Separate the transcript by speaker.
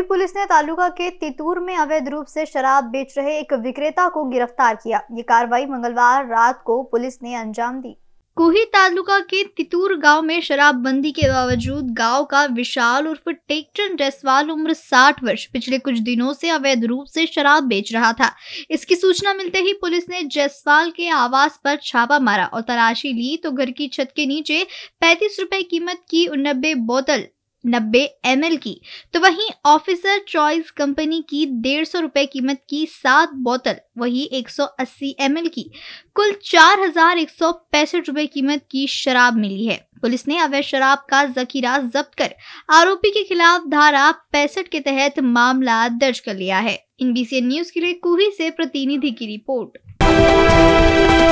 Speaker 1: अभी पुलिस ने तालुका के तितूर में अवैध रूप से शराब बेच रहे एक विक्रेता को गिरफ्तार किया ये कार्रवाई मंगलवार रात को पुलिस ने अंजाम दी कोही तालुका के तितूर गांव में शराबबंदी के बावजूद गांव का विशाल उर्फ टेक्टन डेसवाल उम्र 60 वर्ष पिछले कुछ दिनों से अवैध रूप से शराब बेच रहा था इसकी सूचना मिलते ही पुलिस ने जसवाल के आवास पर छापा मारा और तलाशी ली तो घर की छत के नीचे पैंतीस रुपए कीमत की उन्नबे बोतल नब्बे एम की तो वहीं ऑफिसर चॉइस कंपनी की डेढ़ सौ रुपए कीमत की सात बोतल वही एक सौ अस्सी एम की कुल चार हजार एक सौ पैंसठ रुपए कीमत की शराब मिली है पुलिस ने अवैध शराब का जखीरा जब्त कर आरोपी के खिलाफ धारा पैंसठ के तहत मामला दर्ज कर लिया है इनबीसी न्यूज के लिए कुही से प्रतिनिधि की रिपोर्ट